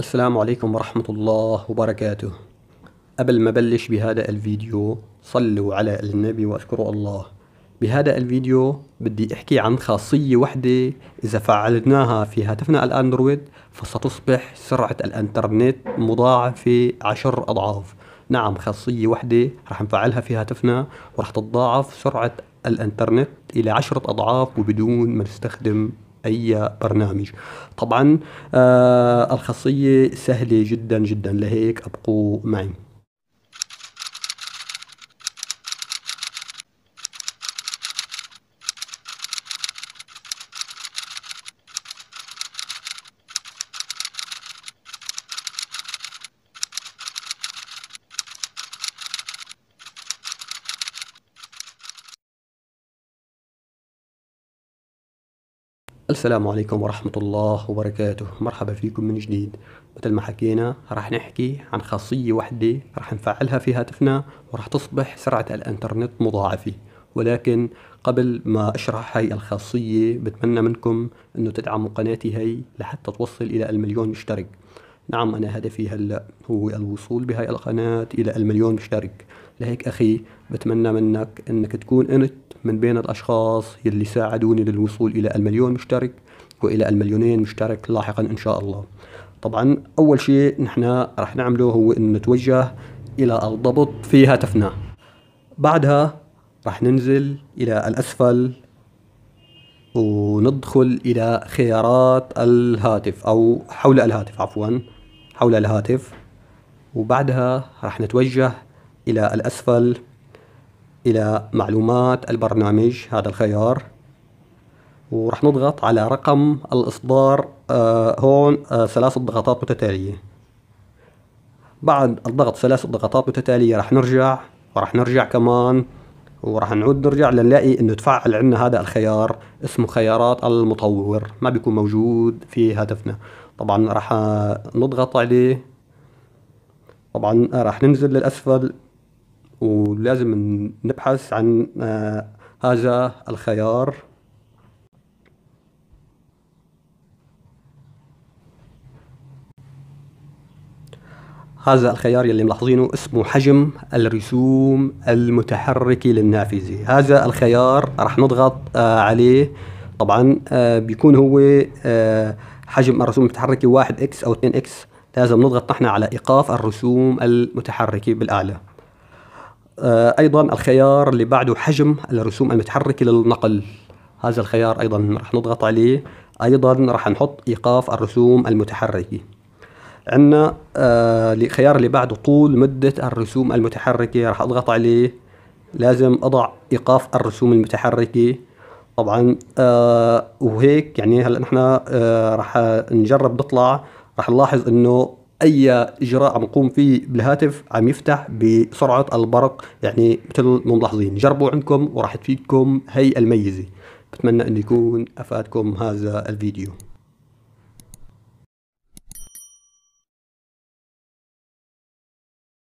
السلام عليكم ورحمة الله وبركاته قبل ما بلش بهذا الفيديو صلوا على النبي واشكروا الله بهذا الفيديو بدي احكي عن خاصية وحدة اذا فعلناها في هاتفنا الاندرويد فستصبح سرعة الانترنت مضاعفة عشر اضعاف نعم خاصية وحدة رح نفعلها في هاتفنا ورح تتضاعف سرعة الانترنت الى عشرة اضعاف وبدون ما نستخدم اي برنامج طبعا آه الخاصيه سهله جدا جدا لهيك ابقوا معي السلام عليكم ورحمة الله وبركاته مرحبا فيكم من جديد مثل ما حكينا راح نحكي عن خاصية واحدة راح نفعلها في هاتفنا وراح تصبح سرعة الانترنت مضاعفة ولكن قبل ما اشرح هاي الخاصية بتمنى منكم انه تدعموا قناتي هاي لحتى توصل الى المليون مشترك نعم انا هدفي هلا هو الوصول بهاي القناة الى المليون مشترك لهيك أخي بتمنى منك أنك تكون أنت من بين الأشخاص يلي ساعدوني للوصول إلى المليون مشترك وإلى المليونين مشترك لاحقا إن شاء الله طبعا أول شيء نحن رح نعمله هو أن نتوجه إلى الضبط في هاتفنا بعدها رح ننزل إلى الأسفل وندخل إلى خيارات الهاتف أو حول الهاتف عفوا حول الهاتف وبعدها رح نتوجه إلى الأسفل إلى معلومات البرنامج هذا الخيار ورح نضغط على رقم الإصدار آه هون آه ثلاث ضغطات متتالية بعد الضغط ثلاث ضغطات متتالية رح نرجع ورح نرجع كمان ورح نعود نرجع لنلاقي انه تفعل عندنا هذا الخيار اسمه خيارات المطور ما بيكون موجود في هدفنا طبعا رح نضغط عليه طبعا رح ننزل للاسفل ولازم نبحث عن آه، هذا الخيار هذا الخيار يلي ملاحظينه اسمه حجم الرسوم المتحركة للنافذة هذا الخيار رح نضغط آه عليه طبعا آه بيكون هو آه حجم الرسوم المتحركة 1 اكس او 2 اكس لازم نضغط نحن على ايقاف الرسوم المتحركة بالاعلى آه، ايضا الخيار اللي بعده حجم الرسوم المتحركه للنقل هذا الخيار ايضا راح نضغط عليه ايضا راح نحط ايقاف الرسوم المتحركه عندنا آه، الخيار اللي بعده طول مده الرسوم المتحركه راح اضغط عليه لازم اضع ايقاف الرسوم المتحركه طبعا آه، وهيك يعني هلا نحن راح نجرب نطلع راح نلاحظ انه اي اجراء عم نقوم فيه بالهاتف عم يفتح بسرعه البرق يعني مثل ما ملاحظين جربوا عندكم وراح تفيدكم هي الميزه بتمنى ان يكون افادكم هذا الفيديو